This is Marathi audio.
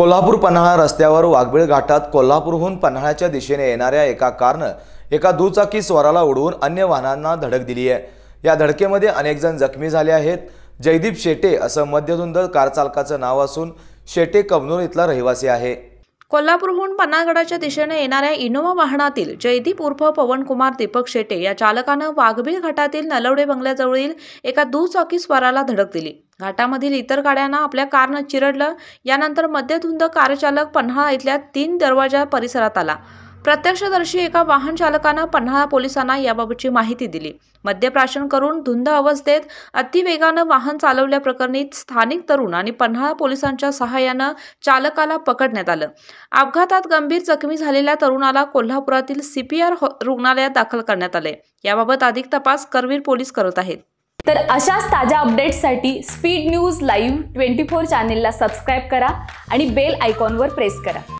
कोल्हापूर पन्हाळा रस्त्यावर वाघबीळ घाटात कोल्हापूरहून पन्हाळ्याच्या दिशेने येणाऱ्या एका कारनं एका दुचाकी स्वराला उडवून अन्य वाहनांना धडक दिली आहे या धडकेमध्ये अनेक जण जखमी झाले आहेत जयदीप शेटे असं मध्यधुंद कारचालकाचं नाव असून शेटे कमनूर इथला रहिवासी आहे कोल्हापूरहून पन्नागडाच्या दिशेने येणाऱ्या इनोव्हा वाहनातील जयदीप उर्फ पवनकुमार दीपक शेटे या चालकानं वाघबीळ घाटातील नलवडे बंगल्याजवळील एका दुचाकी स्वाराला धडक दिली घाटामधील इतर गाड्यांना आपल्या कारनं चिरडलं यानंतर मध्यधुंद कारचालक पन्हाळा इथल्या तीन दरवाजा परिसरात आला प्रत्यक्षदर्शी एका वाहन चालकानं पन्हाळा पोलिसांना याबाबतची माहिती दिली मद्यप्राशन करून धुंद अवस्थेत अतिवेगानं वाहन चालवल्याप्रकरणी स्थानिक तरुण आणि पन्हाळा पोलिसांच्या सहाय्यानं चालकाला पकडण्यात आलं अपघातात गंभीर जखमी झालेल्या तरुणाला कोल्हापुरातील सीपीआर हो-, रुग्णालयात दाखल करण्यात आले याबाबत अधिक तपास करवीर पोलीस करत आहेत तर अशाच ताज्या अपडेट्ससाठी speed news live twenty four चॅनेलला सबस्क्राईब करा आणि बेल आयकॉनवर प्रेस करा